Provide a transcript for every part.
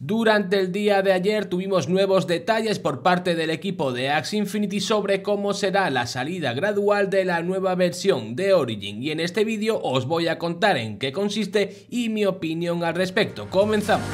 Durante el día de ayer tuvimos nuevos detalles por parte del equipo de Axe Infinity sobre cómo será la salida gradual de la nueva versión de Origin y en este vídeo os voy a contar en qué consiste y mi opinión al respecto. Comenzamos.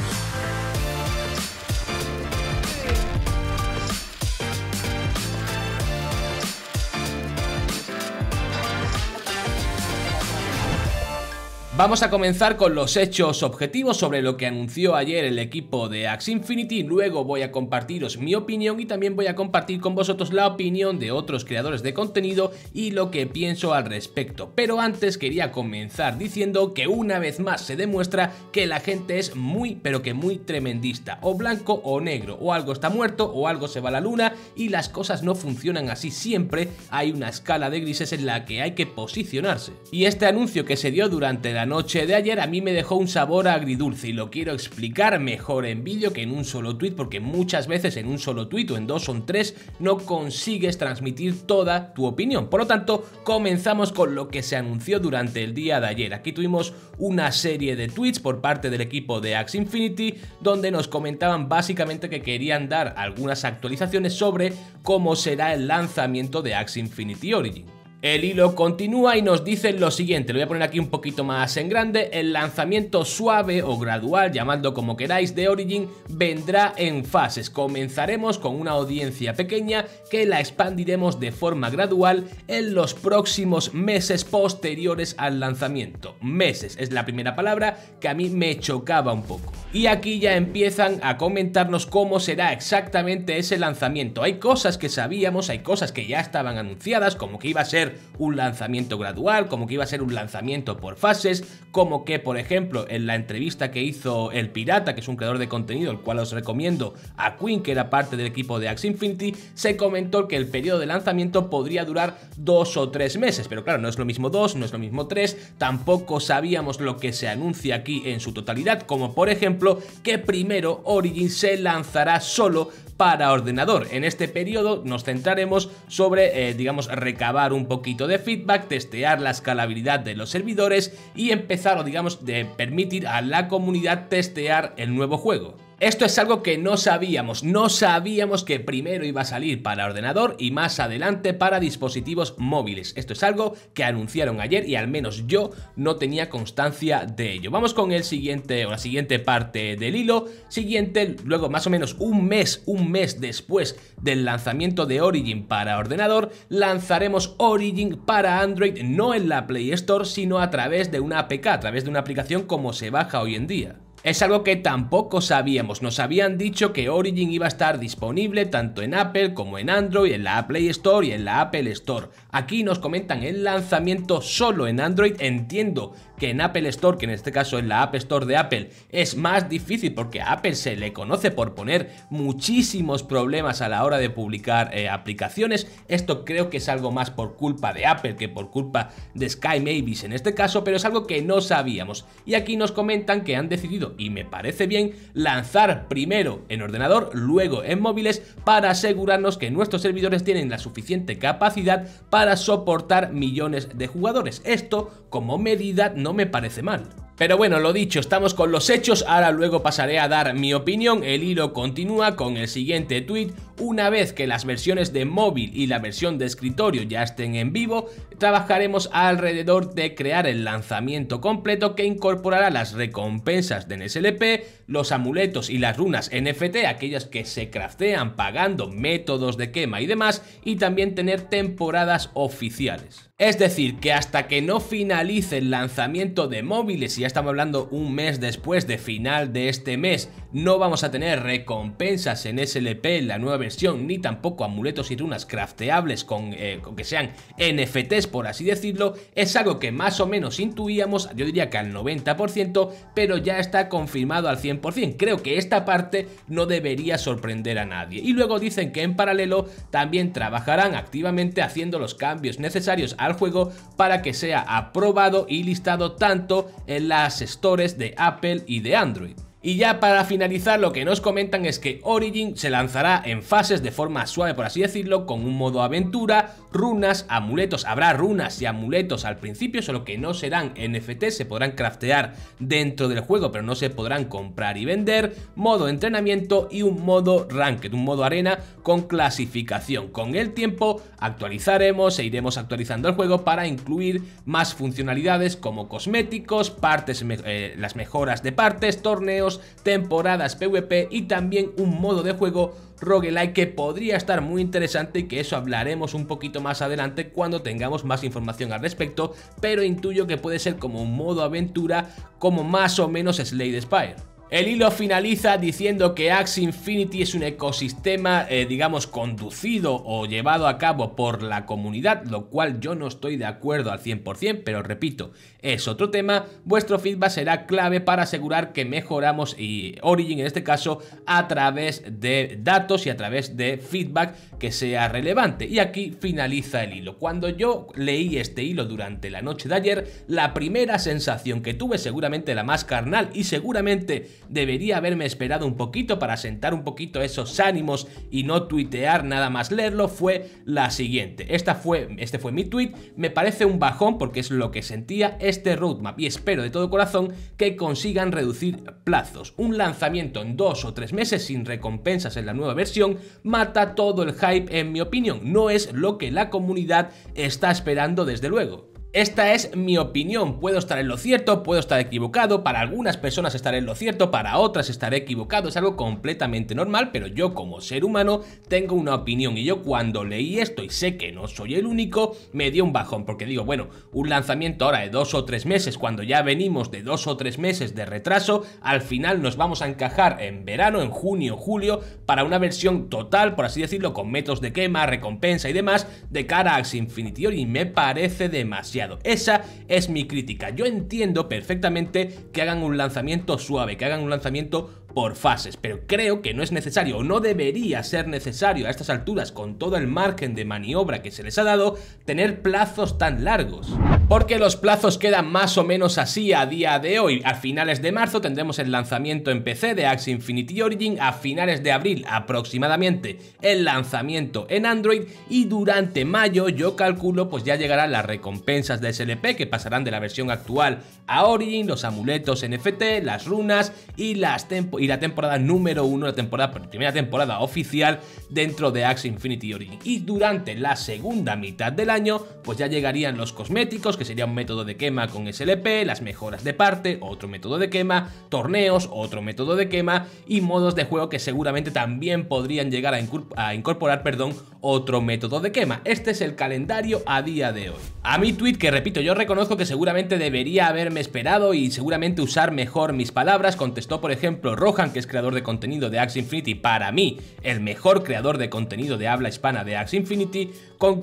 Vamos a comenzar con los hechos objetivos sobre lo que anunció ayer el equipo de Axe Infinity, luego voy a compartiros mi opinión y también voy a compartir con vosotros la opinión de otros creadores de contenido y lo que pienso al respecto. Pero antes quería comenzar diciendo que una vez más se demuestra que la gente es muy pero que muy tremendista, o blanco o negro, o algo está muerto o algo se va a la luna y las cosas no funcionan así siempre, hay una escala de grises en la que hay que posicionarse. Y este anuncio que se dio durante la noche de ayer a mí me dejó un sabor agridulce y lo quiero explicar mejor en vídeo que en un solo tweet porque muchas veces en un solo tweet o en dos o en tres no consigues transmitir toda tu opinión. Por lo tanto, comenzamos con lo que se anunció durante el día de ayer. Aquí tuvimos una serie de tweets por parte del equipo de Axe Infinity donde nos comentaban básicamente que querían dar algunas actualizaciones sobre cómo será el lanzamiento de Axe Infinity Origin. El hilo continúa y nos dice lo siguiente, lo voy a poner aquí un poquito más en grande, el lanzamiento suave o gradual, Llamando como queráis, de Origin vendrá en fases. Comenzaremos con una audiencia pequeña que la expandiremos de forma gradual en los próximos meses posteriores al lanzamiento. Meses es la primera palabra que a mí me chocaba un poco. Y aquí ya empiezan a comentarnos cómo será exactamente ese lanzamiento. Hay cosas que sabíamos, hay cosas que ya estaban anunciadas, como que iba a ser un lanzamiento gradual, como que iba a ser un lanzamiento por fases, como que, por ejemplo, en la entrevista que hizo El Pirata, que es un creador de contenido, el cual os recomiendo, a Quinn, que era parte del equipo de Axe Infinity, se comentó que el periodo de lanzamiento podría durar dos o tres meses, pero claro, no es lo mismo dos, no es lo mismo tres, tampoco sabíamos lo que se anuncia aquí en su totalidad, como por ejemplo que primero Origin se lanzará solo para ordenador. En este periodo nos centraremos sobre, eh, digamos, recabar un poquito de feedback, testear la escalabilidad de los servidores y empezar, o digamos, de permitir a la comunidad testear el nuevo juego. Esto es algo que no sabíamos, no sabíamos que primero iba a salir para ordenador y más adelante para dispositivos móviles. Esto es algo que anunciaron ayer y al menos yo no tenía constancia de ello. Vamos con el siguiente o la siguiente parte del hilo. Siguiente, luego más o menos un mes, un mes después del lanzamiento de Origin para ordenador, lanzaremos Origin para Android no en la Play Store, sino a través de una APK, a través de una aplicación como se baja hoy en día. Es algo que tampoco sabíamos, nos habían dicho que Origin iba a estar disponible tanto en Apple como en Android, en la Play Store y en la Apple Store. Aquí nos comentan el lanzamiento solo en Android, entiendo que en Apple Store, que en este caso es la App Store de Apple, es más difícil porque a Apple se le conoce por poner muchísimos problemas a la hora de publicar eh, aplicaciones. Esto creo que es algo más por culpa de Apple que por culpa de Sky Mavis en este caso, pero es algo que no sabíamos. Y aquí nos comentan que han decidido, y me parece bien, lanzar primero en ordenador, luego en móviles, para asegurarnos que nuestros servidores tienen la suficiente capacidad para soportar millones de jugadores. Esto como medida no me parece mal. Pero bueno, lo dicho, estamos con los hechos, ahora luego pasaré a dar mi opinión, el hilo continúa con el siguiente tweet, una vez que las versiones de móvil y la versión de escritorio ya estén en vivo, trabajaremos alrededor de crear el lanzamiento completo que incorporará las recompensas de NSLP, los amuletos y las runas NFT, aquellas que se craftean pagando métodos de quema y demás, y también tener temporadas oficiales. Es decir, que hasta que no finalice el lanzamiento de móviles, y ya estamos hablando un mes después de final de este mes, no vamos a tener recompensas en SLP en la nueva versión, ni tampoco amuletos y runas crafteables con, eh, que sean NFTs, por así decirlo. Es algo que más o menos intuíamos, yo diría que al 90%, pero ya está confirmado al 100%. Creo que esta parte no debería sorprender a nadie. Y luego dicen que en paralelo también trabajarán activamente haciendo los cambios necesarios al juego para que sea aprobado y listado tanto en las stores de Apple y de Android. Y ya para finalizar lo que nos comentan es que Origin se lanzará en fases de forma suave por así decirlo, con un modo aventura, runas, amuletos, habrá runas y amuletos al principio, solo que no serán NFT, se podrán craftear dentro del juego pero no se podrán comprar y vender, modo entrenamiento y un modo ranked, un modo arena con clasificación. Con el tiempo actualizaremos e iremos actualizando el juego para incluir más funcionalidades como cosméticos, partes, eh, las mejoras de partes, torneos, temporadas PvP y también un modo de juego roguelike que podría estar muy interesante y que eso hablaremos un poquito más adelante cuando tengamos más información al respecto, pero intuyo que puede ser como un modo aventura como más o menos Slade Spire. El hilo finaliza diciendo que Axie Infinity es un ecosistema, eh, digamos, conducido o llevado a cabo por la comunidad, lo cual yo no estoy de acuerdo al 100%, pero repito, es otro tema, vuestro feedback será clave para asegurar que mejoramos y Origin en este caso a través de datos y a través de feedback que sea relevante. Y aquí finaliza el hilo. Cuando yo leí este hilo durante la noche de ayer, la primera sensación que tuve, seguramente la más carnal y seguramente debería haberme esperado un poquito para sentar un poquito esos ánimos y no tuitear nada más leerlo, fue la siguiente. Esta fue, este fue mi tweet, me parece un bajón porque es lo que sentía este roadmap y espero de todo corazón que consigan reducir plazos. Un lanzamiento en dos o tres meses sin recompensas en la nueva versión mata todo el hype en mi opinión, no es lo que la comunidad está esperando desde luego. Esta es mi opinión, puedo estar en lo cierto, puedo estar equivocado, para algunas personas estaré en lo cierto, para otras estaré equivocado, es algo completamente normal, pero yo como ser humano tengo una opinión y yo cuando leí esto y sé que no soy el único, me dio un bajón, porque digo, bueno, un lanzamiento ahora de dos o tres meses, cuando ya venimos de dos o tres meses de retraso, al final nos vamos a encajar en verano, en junio, julio, para una versión total, por así decirlo, con métodos de quema, recompensa y demás, de cara a Infinity, y me parece demasiado esa es mi crítica. Yo entiendo perfectamente que hagan un lanzamiento suave, que hagan un lanzamiento por fases, pero creo que no es necesario o no debería ser necesario a estas alturas con todo el margen de maniobra que se les ha dado tener plazos tan largos. Porque los plazos quedan más o menos así a día de hoy. A finales de marzo tendremos el lanzamiento en PC de Axie Infinity Origin, a finales de abril aproximadamente el lanzamiento en Android y durante mayo yo calculo pues ya llegarán las recompensas de SLP que pasarán de la versión actual a Origin, los amuletos NFT, las runas y las tempo la temporada número uno, la temporada, primera temporada oficial dentro de Axe Infinity Origin. Y durante la segunda mitad del año, pues ya llegarían los cosméticos, que sería un método de quema con SLP, las mejoras de parte, otro método de quema, torneos, otro método de quema y modos de juego que seguramente también podrían llegar a, a incorporar perdón, otro método de quema. Este es el calendario a día de hoy. A mi tweet, que repito, yo reconozco que seguramente debería haberme esperado y seguramente usar mejor mis palabras, contestó por ejemplo Rojo que es creador de contenido de Axe Infinity, para mí, el mejor creador de contenido de habla hispana de Axe Infinity,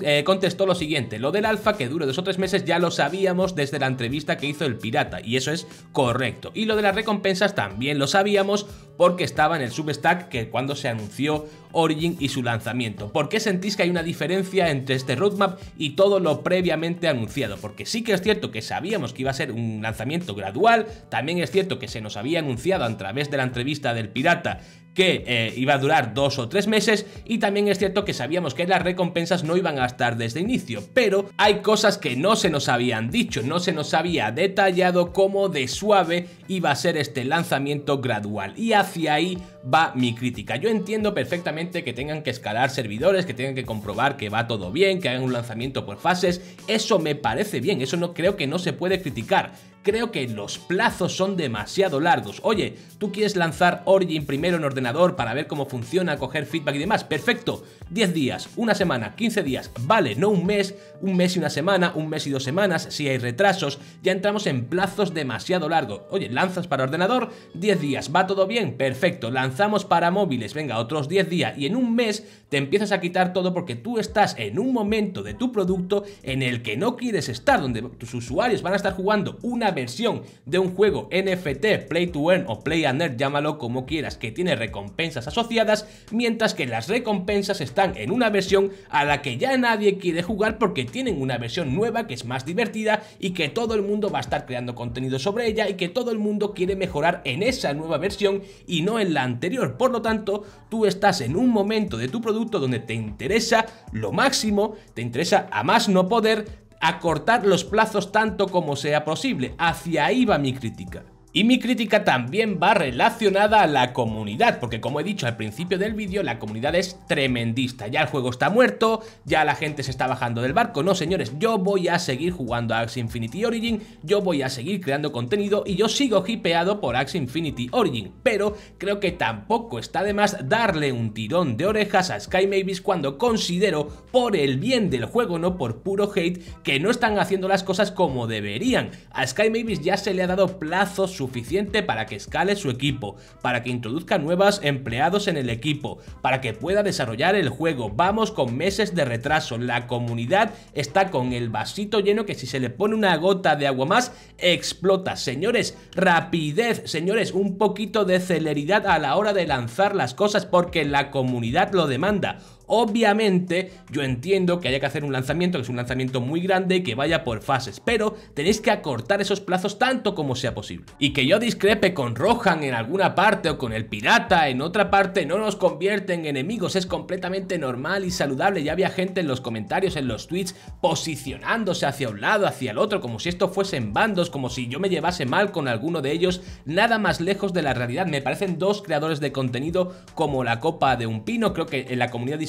eh, contestó lo siguiente, lo del alfa que dura dos o tres meses ya lo sabíamos desde la entrevista que hizo el pirata, y eso es correcto. Y lo de las recompensas también lo sabíamos porque estaba en el substack que cuando se anunció Origin y su lanzamiento. ¿Por qué sentís que hay una diferencia entre este roadmap y todo lo previamente anunciado? Porque sí que es cierto que sabíamos que iba a ser un lanzamiento gradual, también es cierto que se nos había anunciado a través de la entrevista del pirata que eh, iba a durar dos o tres meses y también es cierto que sabíamos que las recompensas no iban a estar desde inicio, pero hay cosas que no se nos habían dicho, no se nos había detallado cómo de suave iba a ser este lanzamiento gradual y hacia ahí va mi crítica. Yo entiendo perfectamente que tengan que escalar servidores, que tengan que comprobar que va todo bien, que hagan un lanzamiento por fases, eso me parece bien, eso no creo que no se puede criticar, creo que los plazos son demasiado largos. Oye, tú quieres lanzar Origin primero en ordenador para ver cómo funciona, coger feedback y demás. Perfecto, 10 días, una semana, 15 días, vale, no un mes, un mes y una semana, un mes y dos semanas, si hay retrasos, ya entramos en plazos demasiado largos. Oye, lanzas para ordenador, 10 días, va todo bien, perfecto, lanzamos para móviles, venga, otros 10 días y en un mes te empiezas a quitar todo porque tú estás en un momento de tu producto en el que no quieres estar, donde tus usuarios van a estar jugando una versión de un juego NFT, Play to Earn o Play and Earn, llámalo como quieras, que tiene recompensas asociadas, mientras que las recompensas están en una versión a la que ya nadie quiere jugar porque tienen una versión nueva que es más divertida y que todo el mundo va a estar creando contenido sobre ella y que todo el mundo quiere mejorar en esa nueva versión y no en la anterior. Por lo tanto, tú estás en un momento de tu producto donde te interesa lo máximo, te interesa a más no poder, acortar los plazos tanto como sea posible. Hacia ahí va mi crítica. Y mi crítica también va relacionada a la comunidad, porque como he dicho al principio del vídeo, la comunidad es tremendista. Ya el juego está muerto, ya la gente se está bajando del barco. No, señores, yo voy a seguir jugando a Axe Infinity Origin, yo voy a seguir creando contenido y yo sigo hipeado por Axe Infinity Origin. Pero creo que tampoco está de más darle un tirón de orejas a Sky Mavis cuando considero, por el bien del juego, no por puro hate, que no están haciendo las cosas como deberían. A Sky Mavis ya se le ha dado plazo suficiente suficiente para que escale su equipo, para que introduzca nuevos empleados en el equipo, para que pueda desarrollar el juego. Vamos con meses de retraso. La comunidad está con el vasito lleno que si se le pone una gota de agua más, explota. Señores, rapidez, señores, un poquito de celeridad a la hora de lanzar las cosas porque la comunidad lo demanda. Obviamente, yo entiendo que haya que hacer un lanzamiento, que es un lanzamiento muy grande y que vaya por fases, pero tenéis que acortar esos plazos tanto como sea posible. Y que yo discrepe con Rohan en alguna parte o con el pirata en otra parte no nos convierte en enemigos, es completamente normal y saludable. Ya había gente en los comentarios, en los tweets, posicionándose hacia un lado, hacia el otro, como si esto fuesen bandos, como si yo me llevase mal con alguno de ellos, nada más lejos de la realidad. Me parecen dos creadores de contenido como la copa de un pino, creo que en la comunidad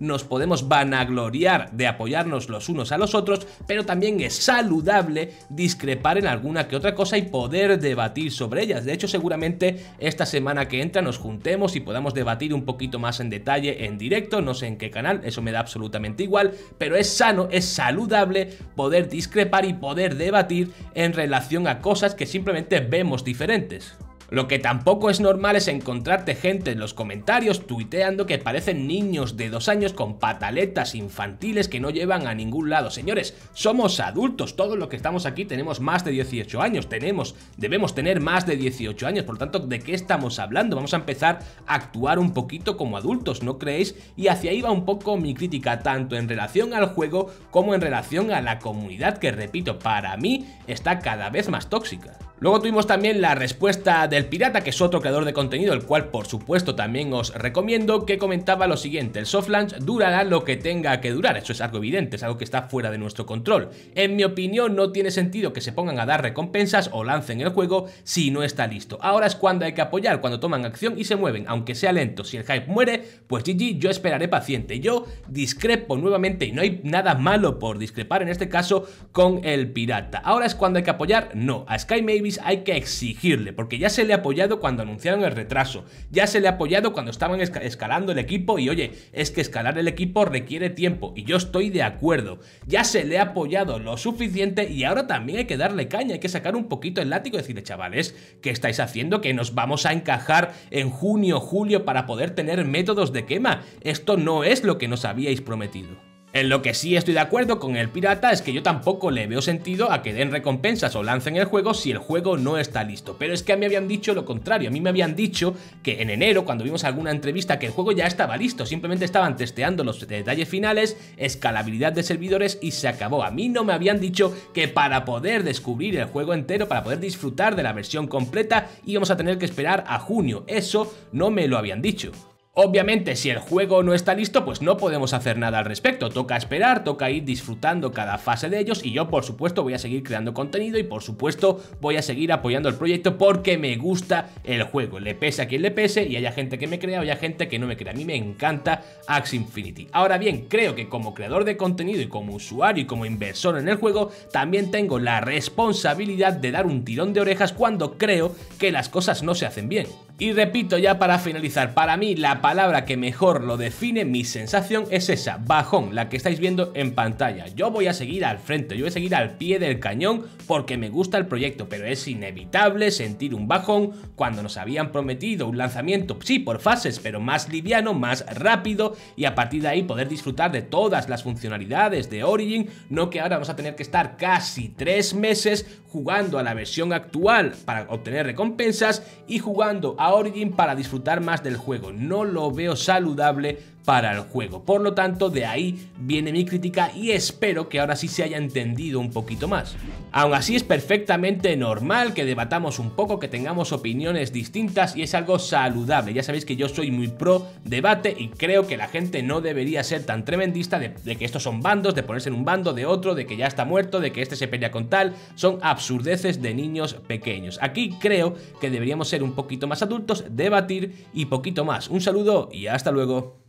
nos podemos vanagloriar de apoyarnos los unos a los otros, pero también es saludable discrepar en alguna que otra cosa y poder debatir sobre ellas. De hecho, seguramente esta semana que entra nos juntemos y podamos debatir un poquito más en detalle en directo, no sé en qué canal, eso me da absolutamente igual, pero es sano, es saludable poder discrepar y poder debatir en relación a cosas que simplemente vemos diferentes. Lo que tampoco es normal es encontrarte gente en los comentarios tuiteando que parecen niños de dos años con pataletas infantiles que no llevan a ningún lado. Señores, somos adultos, todos los que estamos aquí tenemos más de 18 años, tenemos, debemos tener más de 18 años, por lo tanto, ¿de qué estamos hablando? Vamos a empezar a actuar un poquito como adultos, ¿no creéis? Y hacia ahí va un poco mi crítica, tanto en relación al juego como en relación a la comunidad que, repito, para mí está cada vez más tóxica. Luego tuvimos también la respuesta de el Pirata, que es otro creador de contenido, el cual por supuesto también os recomiendo, que comentaba lo siguiente, el soft launch durará lo que tenga que durar, eso es algo evidente, es algo que está fuera de nuestro control. En mi opinión no tiene sentido que se pongan a dar recompensas o lancen el juego si no está listo. Ahora es cuando hay que apoyar, cuando toman acción y se mueven, aunque sea lento, si el hype muere, pues GG, yo esperaré paciente, yo discrepo nuevamente y no hay nada malo por discrepar en este caso con el Pirata. Ahora es cuando hay que apoyar, no, a Sky Mavis hay que exigirle, porque ya se le ha apoyado cuando anunciaron el retraso, ya se le ha apoyado cuando estaban escalando el equipo y oye, es que escalar el equipo requiere tiempo y yo estoy de acuerdo. Ya se le ha apoyado lo suficiente y ahora también hay que darle caña, hay que sacar un poquito el látigo y decirle, chavales, ¿qué estáis haciendo? Que nos vamos a encajar en junio, julio para poder tener métodos de quema. Esto no es lo que nos habíais prometido. En lo que sí estoy de acuerdo con el pirata es que yo tampoco le veo sentido a que den recompensas o lancen el juego si el juego no está listo. Pero es que a mí me habían dicho lo contrario, a mí me habían dicho que en enero, cuando vimos alguna entrevista, que el juego ya estaba listo, simplemente estaban testeando los detalles finales, escalabilidad de servidores y se acabó. A mí no me habían dicho que para poder descubrir el juego entero, para poder disfrutar de la versión completa, íbamos a tener que esperar a junio. Eso no me lo habían dicho. Obviamente, si el juego no está listo, pues no podemos hacer nada al respecto. Toca esperar, toca ir disfrutando cada fase de ellos y yo, por supuesto, voy a seguir creando contenido y, por supuesto, voy a seguir apoyando el proyecto porque me gusta el juego. Le pese a quien le pese y haya gente que me crea o haya gente que no me crea. A mí me encanta Axe Infinity. Ahora bien, creo que como creador de contenido y como usuario y como inversor en el juego, también tengo la responsabilidad de dar un tirón de orejas cuando creo que las cosas no se hacen bien. Y repito ya para finalizar, para mí la palabra que mejor lo define, mi sensación es esa, bajón, la que estáis viendo en pantalla. Yo voy a seguir al frente, yo voy a seguir al pie del cañón porque me gusta el proyecto, pero es inevitable sentir un bajón cuando nos habían prometido un lanzamiento, sí, por fases, pero más liviano, más rápido y a partir de ahí poder disfrutar de todas las funcionalidades de Origin, no que ahora vamos a tener que estar casi tres meses jugando a la versión actual para obtener recompensas y jugando a Origin para disfrutar más del juego. No lo veo saludable para el juego. Por lo tanto, de ahí viene mi crítica y espero que ahora sí se haya entendido un poquito más. Aún así es perfectamente normal que debatamos un poco, que tengamos opiniones distintas y es algo saludable. Ya sabéis que yo soy muy pro debate y creo que la gente no debería ser tan tremendista de, que estos son bandos, de ponerse en un bando, de otro, de que ya está muerto, de que este se pelea con tal. Son absurdeces de niños pequeños. Aquí creo que deberíamos ser un poquito más adultos, debatir y poquito más. Un saludo y hasta luego.